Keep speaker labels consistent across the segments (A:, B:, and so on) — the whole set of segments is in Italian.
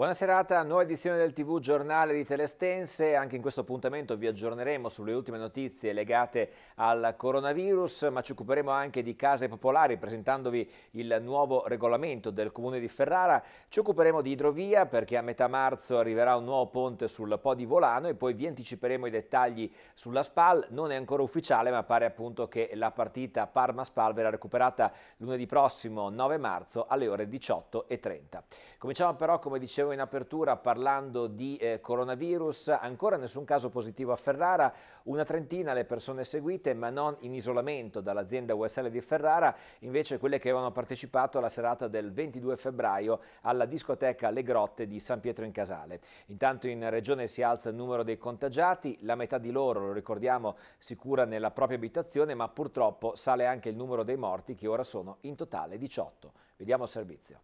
A: Buona serata, nuova edizione del TV Giornale di Telestense. Anche in questo appuntamento vi aggiorneremo sulle ultime notizie legate al coronavirus, ma ci occuperemo anche di case popolari presentandovi il nuovo regolamento del Comune di Ferrara. Ci occuperemo di idrovia perché a metà marzo arriverà un nuovo ponte sul Po di Volano e poi vi anticiperemo i dettagli sulla SPAL. Non è ancora ufficiale, ma pare appunto che la partita Parma-SPAL verrà recuperata lunedì prossimo 9 marzo alle ore 18.30. Cominciamo però, come dicevo, dicevo in apertura parlando di eh, coronavirus, ancora nessun caso positivo a Ferrara, una trentina le persone seguite ma non in isolamento dall'azienda USL di Ferrara, invece quelle che avevano partecipato alla serata del 22 febbraio alla discoteca Le Grotte di San Pietro in Casale. Intanto in regione si alza il numero dei contagiati, la metà di loro, lo ricordiamo, si cura nella propria abitazione ma purtroppo sale anche il numero dei morti che ora sono in totale 18. Vediamo il servizio.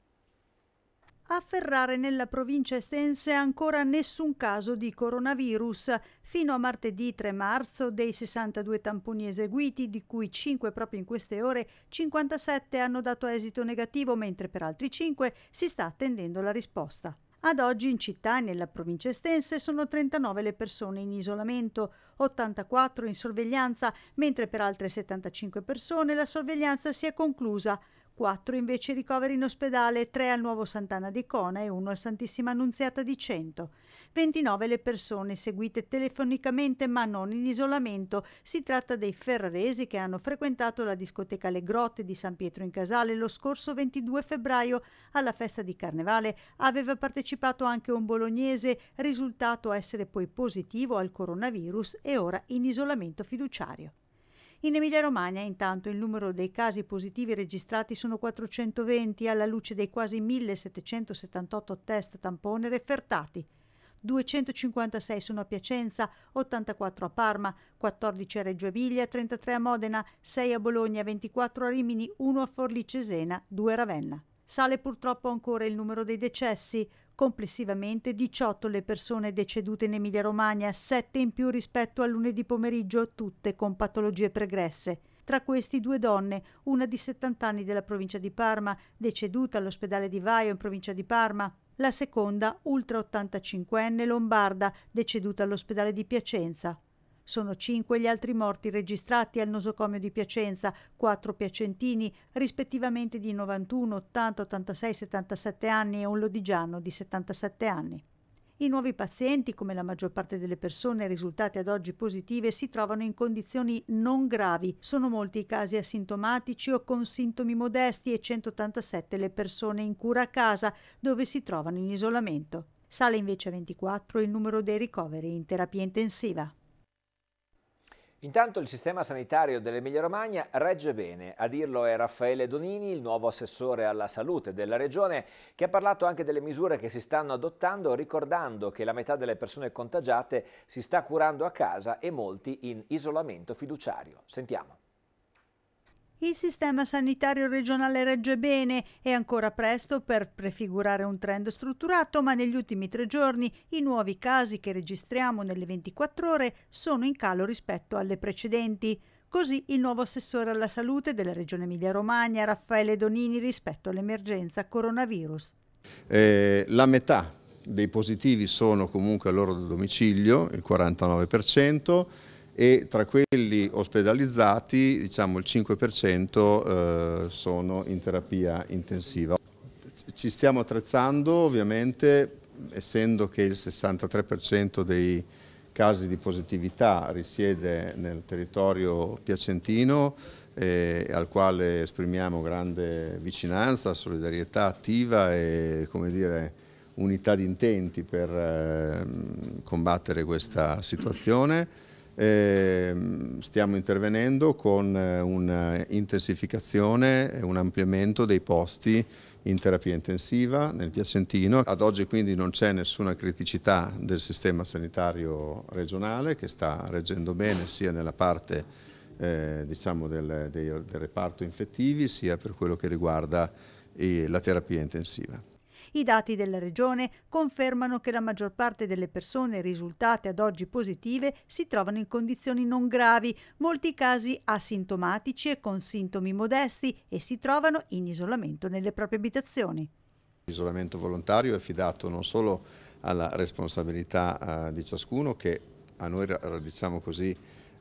B: A Ferrare nella provincia estense ancora nessun caso di coronavirus. Fino a martedì 3 marzo dei 62 tamponi eseguiti, di cui 5 proprio in queste ore, 57 hanno dato esito negativo, mentre per altri 5 si sta attendendo la risposta. Ad oggi in città e nella provincia estense sono 39 le persone in isolamento, 84 in sorveglianza, mentre per altre 75 persone la sorveglianza si è conclusa. 4 invece ricoveri in ospedale, 3 al Nuovo Sant'Anna di Cona e 1 al Santissima Annunziata di Cento. 29 le persone seguite telefonicamente ma non in isolamento. Si tratta dei ferraresi che hanno frequentato la discoteca Le Grotte di San Pietro in Casale lo scorso 22 febbraio alla festa di Carnevale. Aveva partecipato anche un bolognese, risultato essere poi positivo al coronavirus e ora in isolamento fiduciario. In Emilia-Romagna, intanto, il numero dei casi positivi registrati sono 420 alla luce dei quasi 1778 test tampone refertati. 256 sono a Piacenza, 84 a Parma, 14 a Reggio Emilia, 33 a Modena, 6 a Bologna, 24 a Rimini, 1 a Forlì Cesena, 2 a Ravenna. Sale purtroppo ancora il numero dei decessi, complessivamente 18 le persone decedute in Emilia-Romagna, 7 in più rispetto a lunedì pomeriggio, tutte con patologie pregresse. Tra questi due donne, una di 70 anni della provincia di Parma, deceduta all'ospedale di Vaio in provincia di Parma, la seconda, ultra 85enne lombarda, deceduta all'ospedale di Piacenza. Sono cinque gli altri morti registrati al nosocomio di Piacenza, quattro piacentini, rispettivamente di 91, 80, 86, 77 anni e un lodigiano di 77 anni. I nuovi pazienti, come la maggior parte delle persone risultate ad oggi positive, si trovano in condizioni non gravi. Sono molti i casi asintomatici o con sintomi modesti e 187 le persone in cura a casa dove si trovano in isolamento. Sale invece a 24 il numero dei ricoveri in terapia intensiva.
A: Intanto il sistema sanitario dell'Emilia Romagna regge bene, a dirlo è Raffaele Donini, il nuovo assessore alla salute della regione, che ha parlato anche delle misure che si stanno adottando, ricordando che la metà delle persone contagiate si sta curando a casa e molti in isolamento fiduciario. Sentiamo.
B: Il sistema sanitario regionale regge bene, è ancora presto per prefigurare un trend strutturato, ma negli ultimi tre giorni i nuovi casi che registriamo nelle 24 ore sono in calo rispetto alle precedenti. Così il nuovo assessore alla salute della Regione Emilia-Romagna, Raffaele Donini, rispetto all'emergenza coronavirus.
C: Eh, la metà dei positivi sono comunque al loro domicilio, il 49% e tra quelli ospedalizzati diciamo, il 5% eh, sono in terapia intensiva. Ci stiamo attrezzando ovviamente essendo che il 63% dei casi di positività risiede nel territorio piacentino eh, al quale esprimiamo grande vicinanza, solidarietà attiva e dire, unità di intenti per eh, combattere questa situazione. Ehm, stiamo intervenendo con eh, un'intensificazione eh, e un ampliamento dei posti in terapia intensiva nel Piacentino. Ad oggi quindi non c'è nessuna criticità del sistema sanitario regionale che sta reggendo bene sia nella parte eh, diciamo del, del, del reparto infettivi sia per quello che riguarda eh, la terapia intensiva.
B: I dati della Regione confermano che la maggior parte delle persone risultate ad oggi positive si trovano in condizioni non gravi, molti casi asintomatici e con sintomi modesti e si trovano in isolamento nelle proprie abitazioni.
C: L'isolamento volontario è affidato non solo alla responsabilità eh, di ciascuno che a noi diciamo così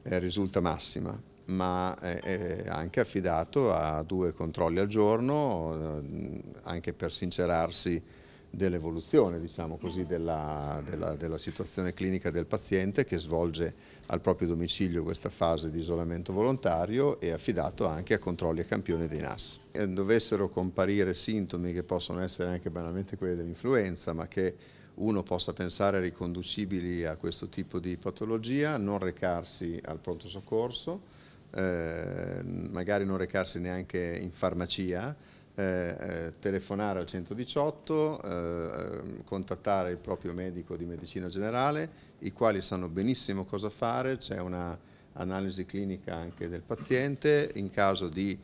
C: eh, risulta massima, ma è anche affidato a due controlli al giorno, eh, anche per sincerarsi dell'evoluzione diciamo della, della, della, situazione clinica del paziente che svolge al proprio domicilio questa fase di isolamento volontario e affidato anche a controlli a campione dei NAS. E eh, dovessero comparire sintomi che possono essere anche banalmente quelli dell'influenza ma che uno possa pensare riconducibili a questo tipo di patologia, non recarsi al pronto soccorso, Ehm, magari non recarsi neanche in farmacia, eh, eh telefonare al 118, ehm, contattare il proprio medico di medicina generale, i quali sanno benissimo cosa fare, c'è un'analisi clinica anche del paziente, in caso di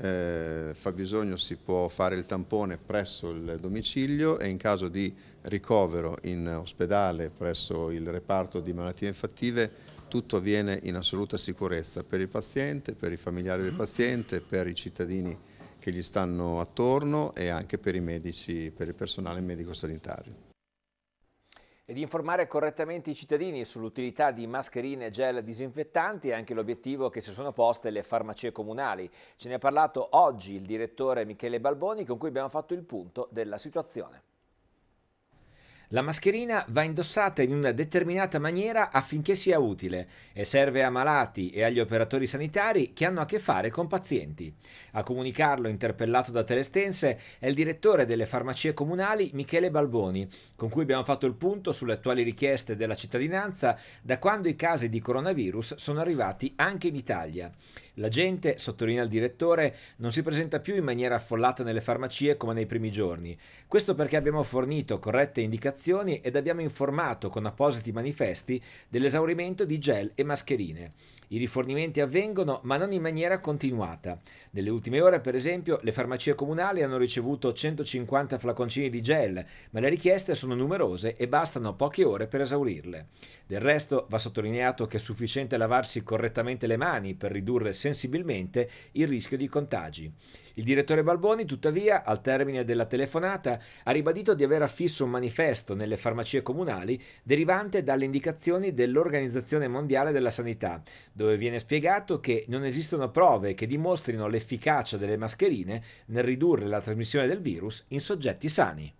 C: eh, fabbisogno si può fare il tampone presso il domicilio e in caso di ricovero in ospedale presso il reparto di malattie infattive tutto avviene in assoluta sicurezza per il paziente, per i familiari del mm. paziente, per i cittadini che gli stanno attorno e anche per i medici, per il personale medico-sanitario.
A: E di informare correttamente i cittadini sull'utilità di mascherine e gel disinfettanti è anche l'obiettivo che si sono poste le farmacie comunali. Ce ne ha parlato oggi il direttore Michele Balboni con cui abbiamo fatto il punto della situazione. La mascherina va indossata in una determinata maniera affinché sia utile e serve a malati e agli operatori sanitari che hanno a che fare con pazienti. A comunicarlo, interpellato da Telestense, è il direttore delle farmacie comunali Michele Balboni, con cui abbiamo fatto il punto sulle attuali richieste della cittadinanza da quando i casi di coronavirus sono arrivati anche in Italia. La gente, sottolinea il direttore, non si presenta più in maniera affollata nelle farmacie come nei primi giorni. Questo perché abbiamo fornito corrette indicazioni ed abbiamo informato con appositi manifesti dell'esaurimento di gel e mascherine. I rifornimenti avvengono, ma non in maniera continuata. Nelle ultime ore, per esempio, le farmacie comunali hanno ricevuto 150 flaconcini di gel, ma le richieste sono numerose e bastano poche ore per esaurirle. Del resto, va sottolineato che è sufficiente lavarsi correttamente le mani per ridurre sempre sensibilmente il rischio di contagi. Il direttore Balboni, tuttavia, al termine della telefonata, ha ribadito di aver affisso un manifesto nelle farmacie comunali derivante dalle indicazioni dell'Organizzazione Mondiale della Sanità, dove viene spiegato che non esistono prove che dimostrino l'efficacia delle mascherine nel ridurre la trasmissione del virus in soggetti sani.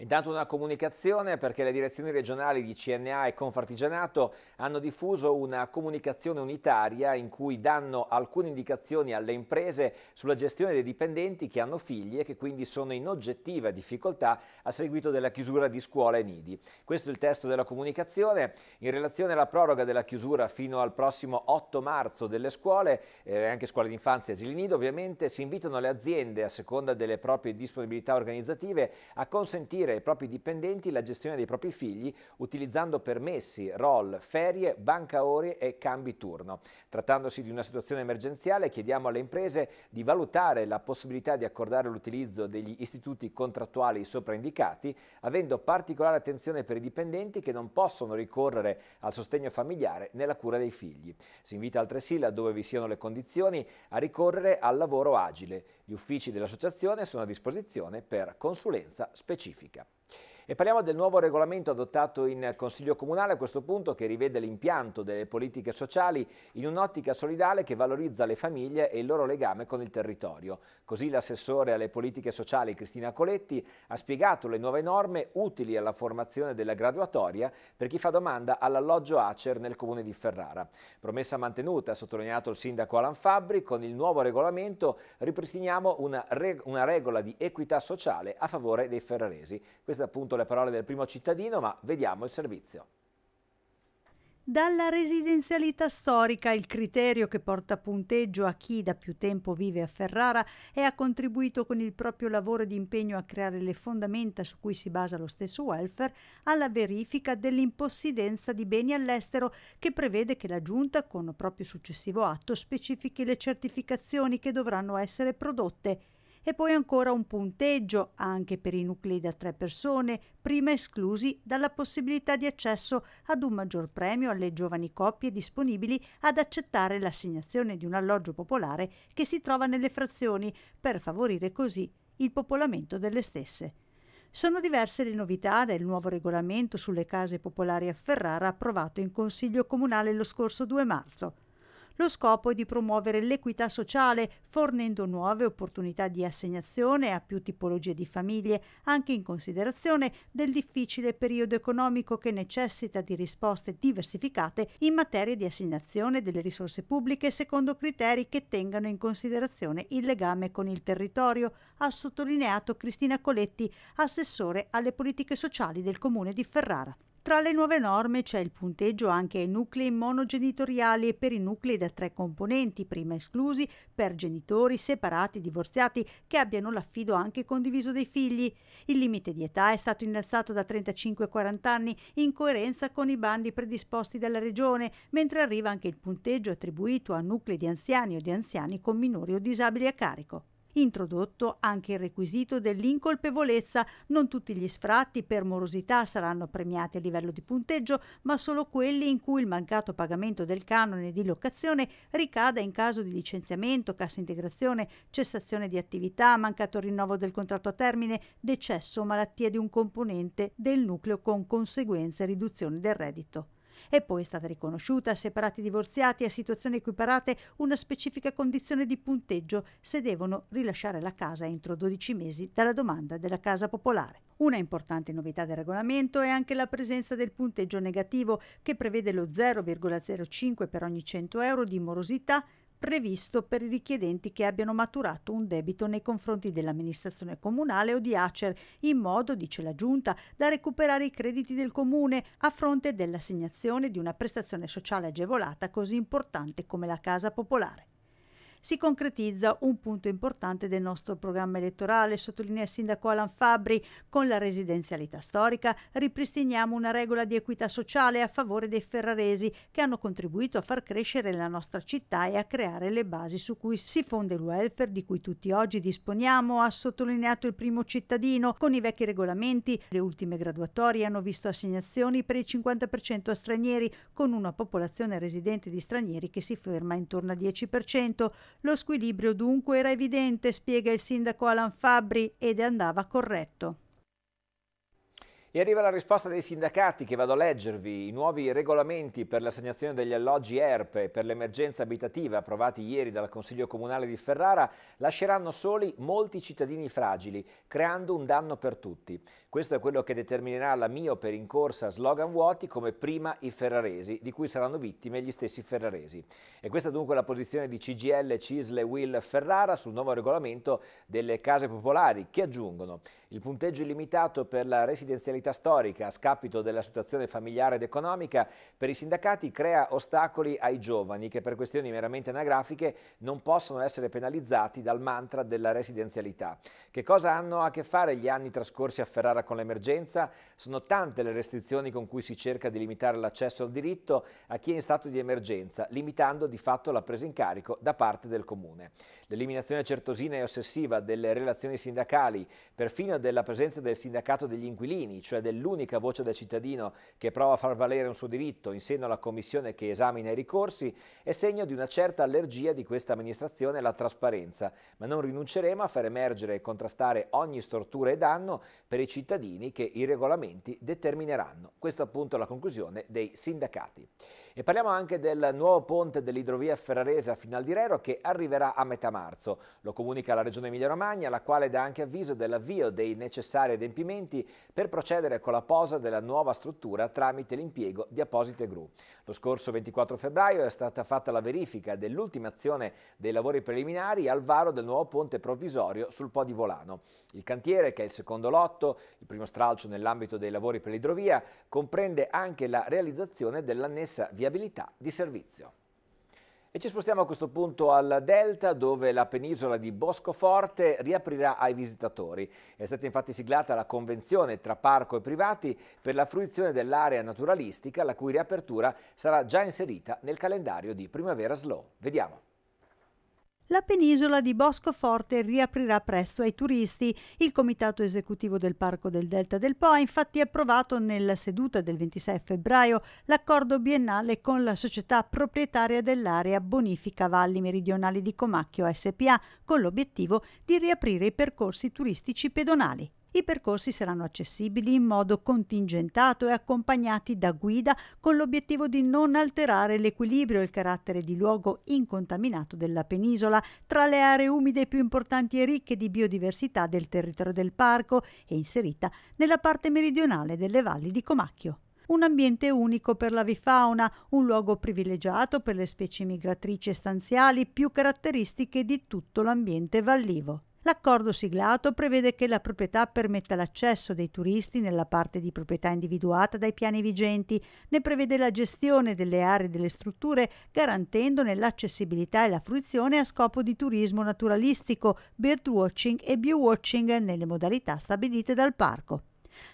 A: Intanto una comunicazione perché le direzioni regionali di CNA e Confartigianato hanno diffuso una comunicazione unitaria in cui danno alcune indicazioni alle imprese sulla gestione dei dipendenti che hanno figli e che quindi sono in oggettiva difficoltà a seguito della chiusura di scuole e nidi. Questo è il testo della comunicazione. In relazione alla proroga della chiusura fino al prossimo 8 marzo delle scuole, eh, anche scuole d'infanzia e asili nido, ovviamente si invitano le aziende, a seconda delle proprie disponibilità organizzative, a consentire garantire ai propri dipendenti la gestione dei propri figli utilizzando permessi, roll, ferie, banca ore e cambi turno. Trattandosi di una situazione emergenziale chiediamo alle imprese di valutare la possibilità di accordare l'utilizzo degli istituti contrattuali sopraindicati, avendo particolare attenzione per i dipendenti che non possono ricorrere al sostegno familiare nella cura dei figli. Si invita altresì, laddove vi siano le condizioni, a ricorrere al lavoro agile. Gli uffici dell'associazione sono a disposizione per consulenza specifica. Yeah. E parliamo del nuovo regolamento adottato in Consiglio Comunale a questo punto che rivede l'impianto delle politiche sociali in un'ottica solidale che valorizza le famiglie e il loro legame con il territorio. Così l'assessore alle politiche sociali Cristina Coletti ha spiegato le nuove norme utili alla formazione della graduatoria per chi fa domanda all'alloggio Acer nel comune di Ferrara. Promessa mantenuta, ha sottolineato il sindaco Alan Fabbri, con il nuovo regolamento ripristiniamo una, reg una regola di equità sociale a favore dei ferraresi. Questa è appunto le parole del primo cittadino, ma vediamo il servizio.
B: Dalla residenzialità storica, il criterio che porta punteggio a chi da più tempo vive a Ferrara e ha contribuito con il proprio lavoro di impegno a creare le fondamenta su cui si basa lo stesso welfare, alla verifica dell'impossidenza di beni all'estero che prevede che la Giunta, con proprio successivo atto, specifichi le certificazioni che dovranno essere prodotte e poi ancora un punteggio anche per i nuclei da tre persone, prima esclusi dalla possibilità di accesso ad un maggior premio alle giovani coppie disponibili ad accettare l'assegnazione di un alloggio popolare che si trova nelle frazioni, per favorire così il popolamento delle stesse. Sono diverse le novità del nuovo regolamento sulle case popolari a Ferrara approvato in Consiglio Comunale lo scorso 2 marzo. Lo scopo è di promuovere l'equità sociale fornendo nuove opportunità di assegnazione a più tipologie di famiglie, anche in considerazione del difficile periodo economico che necessita di risposte diversificate in materia di assegnazione delle risorse pubbliche secondo criteri che tengano in considerazione il legame con il territorio, ha sottolineato Cristina Coletti, assessore alle politiche sociali del Comune di Ferrara. Tra le nuove norme c'è il punteggio anche ai nuclei monogenitoriali e per i nuclei da tre componenti, prima esclusi per genitori separati, divorziati, che abbiano l'affido anche condiviso dei figli. Il limite di età è stato innalzato da 35 a 40 anni in coerenza con i bandi predisposti dalla Regione, mentre arriva anche il punteggio attribuito a nuclei di anziani o di anziani con minori o disabili a carico. Introdotto anche il requisito dell'incolpevolezza, non tutti gli sfratti per morosità saranno premiati a livello di punteggio, ma solo quelli in cui il mancato pagamento del canone di locazione ricada in caso di licenziamento, cassa integrazione, cessazione di attività, mancato rinnovo del contratto a termine, decesso o malattia di un componente del nucleo con conseguente riduzione del reddito. È poi stata riconosciuta a separati divorziati e a situazioni equiparate una specifica condizione di punteggio se devono rilasciare la casa entro 12 mesi dalla domanda della casa popolare. Una importante novità del regolamento è anche la presenza del punteggio negativo che prevede lo 0,05 per ogni 100 euro di morosità previsto per i richiedenti che abbiano maturato un debito nei confronti dell'amministrazione comunale o di Acer, in modo, dice la Giunta, da recuperare i crediti del Comune a fronte dell'assegnazione di una prestazione sociale agevolata così importante come la casa popolare si concretizza un punto importante del nostro programma elettorale, sottolinea il sindaco Alan Fabri. Con la residenzialità storica ripristiniamo una regola di equità sociale a favore dei ferraresi che hanno contribuito a far crescere la nostra città e a creare le basi su cui si fonda il welfare di cui tutti oggi disponiamo, ha sottolineato il primo cittadino. Con i vecchi regolamenti le ultime graduatorie hanno visto assegnazioni per il 50% a stranieri, con una popolazione residente di stranieri che si ferma intorno al 10%. Lo squilibrio dunque era evidente, spiega il sindaco Alan Fabbri, ed andava corretto.
A: E arriva la risposta dei sindacati che vado a leggervi. I nuovi regolamenti per l'assegnazione degli alloggi ERP e per l'emergenza abitativa approvati ieri dal Consiglio Comunale di Ferrara lasceranno soli molti cittadini fragili, creando un danno per tutti. Questo è quello che determinerà la miope rincorsa slogan vuoti come prima i ferraresi, di cui saranno vittime gli stessi ferraresi. E questa è dunque la posizione di CGL, Cisle, Will Ferrara sul nuovo regolamento delle case popolari che aggiungono il punteggio illimitato per la residenzialità verità storica a scapito della situazione familiare ed economica per i sindacati crea ostacoli ai giovani che per questioni meramente anagrafiche non possono essere penalizzati dal mantra della residenzialità. Che cosa hanno a che fare gli anni trascorsi a Ferrara con l'emergenza? Sono tante le restrizioni con cui si cerca di limitare l'accesso al diritto a chi è in stato di emergenza, limitando di fatto la presa in carico da parte del Comune. L'eliminazione certosina e ossessiva delle relazioni sindacali, perfino della presenza del sindacato degli inquilini, cioè cioè dell'unica voce del cittadino che prova a far valere un suo diritto in seno alla commissione che esamina i ricorsi, è segno di una certa allergia di questa amministrazione alla trasparenza, ma non rinunceremo a far emergere e contrastare ogni stortura e danno per i cittadini che i regolamenti determineranno. Questa appunto è la conclusione dei sindacati. E parliamo anche del nuovo ponte dell'idrovia ferrarese a Finaldirero che arriverà a metà marzo. Lo comunica la Regione Emilia-Romagna, la quale dà anche avviso dell'avvio dei necessari adempimenti per procedere con la posa della nuova struttura tramite l'impiego di apposite gru. Lo scorso 24 febbraio è stata fatta la verifica dell'ultima azione dei lavori preliminari al varo del nuovo ponte provvisorio sul Po di Volano. Il cantiere, che è il secondo lotto, il primo stralcio nell'ambito dei lavori per l'idrovia, comprende anche la realizzazione dell'annessa via viabilità di servizio. E ci spostiamo a questo punto al Delta dove la penisola di Boscoforte riaprirà ai visitatori. È stata infatti siglata la convenzione tra parco e privati per la fruizione dell'area naturalistica la cui riapertura sarà già inserita nel calendario di Primavera Slow. Vediamo.
B: La penisola di Bosco Forte riaprirà presto ai turisti. Il comitato esecutivo del Parco del Delta del Po ha infatti approvato nella seduta del 26 febbraio l'accordo biennale con la società proprietaria dell'area Bonifica Valli Meridionali di Comacchio SPA con l'obiettivo di riaprire i percorsi turistici pedonali. I percorsi saranno accessibili in modo contingentato e accompagnati da guida con l'obiettivo di non alterare l'equilibrio e il carattere di luogo incontaminato della penisola tra le aree umide più importanti e ricche di biodiversità del territorio del parco e inserita nella parte meridionale delle valli di Comacchio un ambiente unico per la l'avifauna, un luogo privilegiato per le specie migratrici e stanziali più caratteristiche di tutto l'ambiente vallivo. L'accordo siglato prevede che la proprietà permetta l'accesso dei turisti nella parte di proprietà individuata dai piani vigenti, ne prevede la gestione delle aree e delle strutture, garantendone l'accessibilità e la fruizione a scopo di turismo naturalistico, birdwatching e biowatching nelle modalità stabilite dal parco.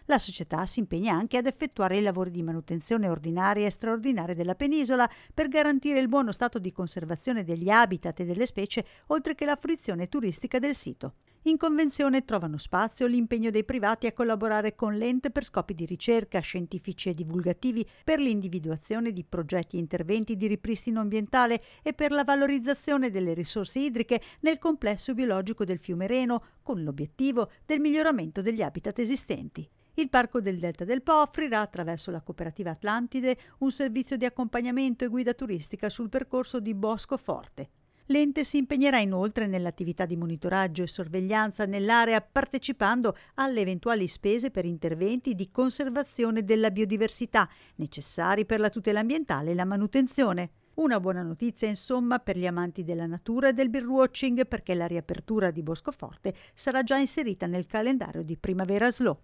B: La società si impegna anche ad effettuare i lavori di manutenzione ordinaria e straordinaria della penisola per garantire il buono stato di conservazione degli habitat e delle specie, oltre che la fruizione turistica del sito. In convenzione trovano spazio l'impegno dei privati a collaborare con l'ente per scopi di ricerca, scientifici e divulgativi, per l'individuazione di progetti e interventi di ripristino ambientale e per la valorizzazione delle risorse idriche nel complesso biologico del fiume Reno, con l'obiettivo del miglioramento degli habitat esistenti. Il Parco del Delta del Po offrirà attraverso la cooperativa Atlantide un servizio di accompagnamento e guida turistica sul percorso di Bosco Forte, L'ente si impegnerà inoltre nell'attività di monitoraggio e sorveglianza nell'area partecipando alle eventuali spese per interventi di conservazione della biodiversità necessari per la tutela ambientale e la manutenzione. Una buona notizia insomma per gli amanti della natura e del bird perché la riapertura di Boscoforte sarà già inserita nel calendario di Primavera Slow.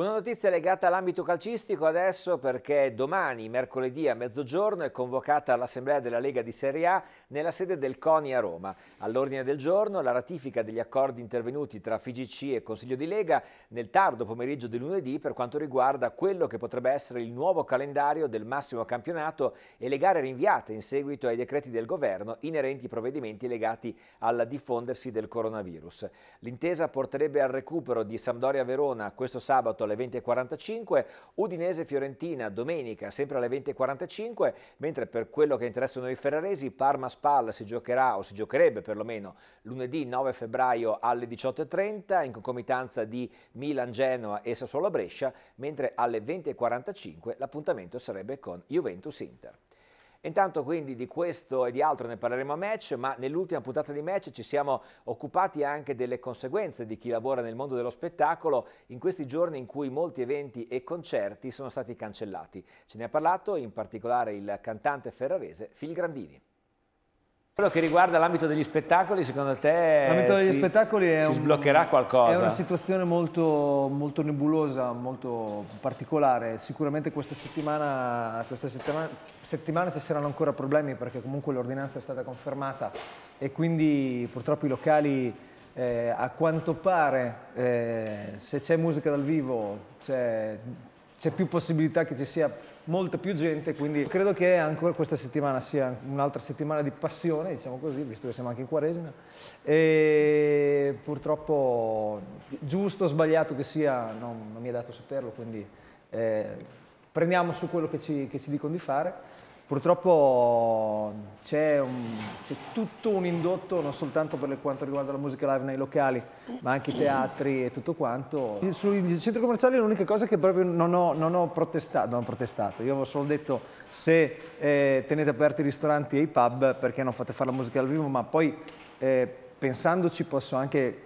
A: Una notizia legata all'ambito calcistico adesso perché domani, mercoledì a mezzogiorno, è convocata l'Assemblea della Lega di Serie A nella sede del CONI a Roma. All'ordine del giorno la ratifica degli accordi intervenuti tra FIGC e Consiglio di Lega nel tardo pomeriggio di lunedì per quanto riguarda quello che potrebbe essere il nuovo calendario del massimo campionato e le gare rinviate in seguito ai decreti del governo inerenti ai provvedimenti legati al diffondersi del coronavirus. L'intesa porterebbe al recupero di Sampdoria Verona questo sabato alle 20.45, Udinese-Fiorentina domenica sempre alle 20.45, mentre per quello che interessa noi ferraresi Parma-Spal si giocherà o si giocherebbe perlomeno lunedì 9 febbraio alle 18.30 in concomitanza di Milan-Genoa e Sassuolo-Brescia, mentre alle 20.45 l'appuntamento sarebbe con Juventus-Inter. Intanto quindi di questo e di altro ne parleremo a match, ma nell'ultima puntata di match ci siamo occupati anche delle conseguenze di chi lavora nel mondo dello spettacolo in questi giorni in cui molti eventi e concerti sono stati cancellati. Ce ne ha parlato in particolare il cantante ferrarese Phil Grandini. Quello che riguarda l'ambito degli spettacoli, secondo te l'ambito degli si, spettacoli è si un, sbloccherà qualcosa? È una
D: situazione molto, molto nebulosa, molto particolare. Sicuramente questa, settimana, questa settima, settimana, ci saranno ancora problemi perché comunque l'ordinanza è stata confermata e quindi purtroppo i locali eh, a quanto pare eh, se c'è musica dal vivo c'è più possibilità che ci sia molta più gente, quindi credo che ancora questa settimana sia un'altra settimana di passione, diciamo così, visto che siamo anche in Quaresima. E purtroppo, giusto o sbagliato che sia, non, non mi è dato saperlo, quindi eh, prendiamo su quello che ci, che ci dicono di fare. Purtroppo c'è, tutto un indotto, non soltanto per quanto riguarda la musica live nei locali, ma anche i teatri e tutto quanto. Sui centri commerciali l'unica cosa che proprio non ho, non ho, protestato, non ho protestato, io avevo solo detto se eh, tenete aperti i ristoranti e i pub perché non fate fare la musica dal vivo, ma poi eh, pensandoci posso anche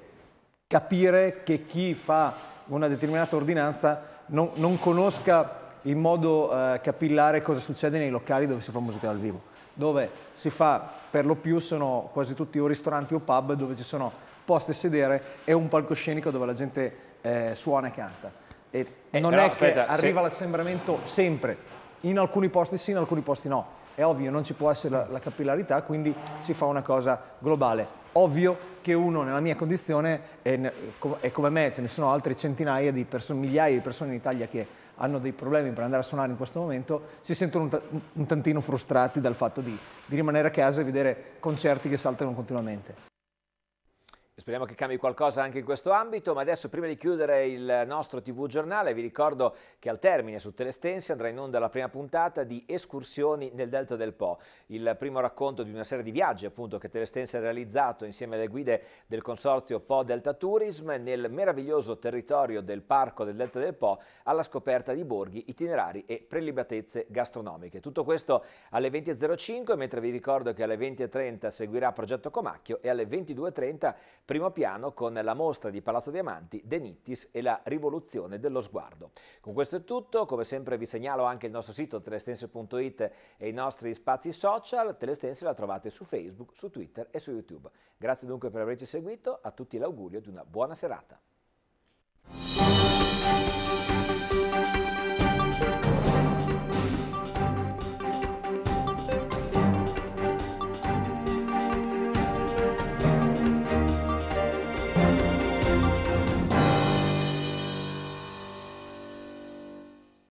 D: capire che chi fa una determinata ordinanza non, non conosca in modo eh, capillare cosa succede nei locali dove si fa musica dal vivo, dove si fa per lo più sono quasi tutti o ristoranti o pub dove ci sono posti a sedere e un palcoscenico dove la gente eh, suona e canta. E eh, non però, è aspetta, che arriva se... l'assembramento sempre, in alcuni posti sì, in alcuni posti no. È ovvio, non ci può essere la, la capillarità, quindi si fa una cosa globale. Ovvio che uno nella mia condizione e, come me ce ne sono altre centinaia di persone, migliaia di persone in Italia che hanno dei problemi per andare a suonare in questo momento, si sentono un, tantino frustrati dal fatto di, di rimanere a casa e vedere concerti che saltano continuamente.
A: Speriamo che cambi qualcosa anche in questo ambito, ma adesso prima di chiudere il nostro TV giornale vi ricordo che al termine su Telestensi andrà in onda la prima puntata di Escursioni nel Delta del Po, il primo racconto di una serie di viaggi appunto che Telestensi ha realizzato insieme alle guide del consorzio Po Delta Tourism nel meraviglioso territorio del Parco del Delta del Po alla scoperta di borghi, itinerari e prelibatezze gastronomiche. Tutto questo alle 20.05, mentre vi ricordo che alle 20.30 seguirà Progetto Comacchio e alle 22.30 primo piano con la mostra di Palazzo Diamanti, De Nittis e la rivoluzione dello sguardo. Con questo è tutto, come sempre vi segnalo anche il nostro sito telestense.it e i nostri spazi social, Telestense la trovate su Facebook, su Twitter e su YouTube. Grazie dunque per averci seguito, a tutti l'augurio di una buona serata.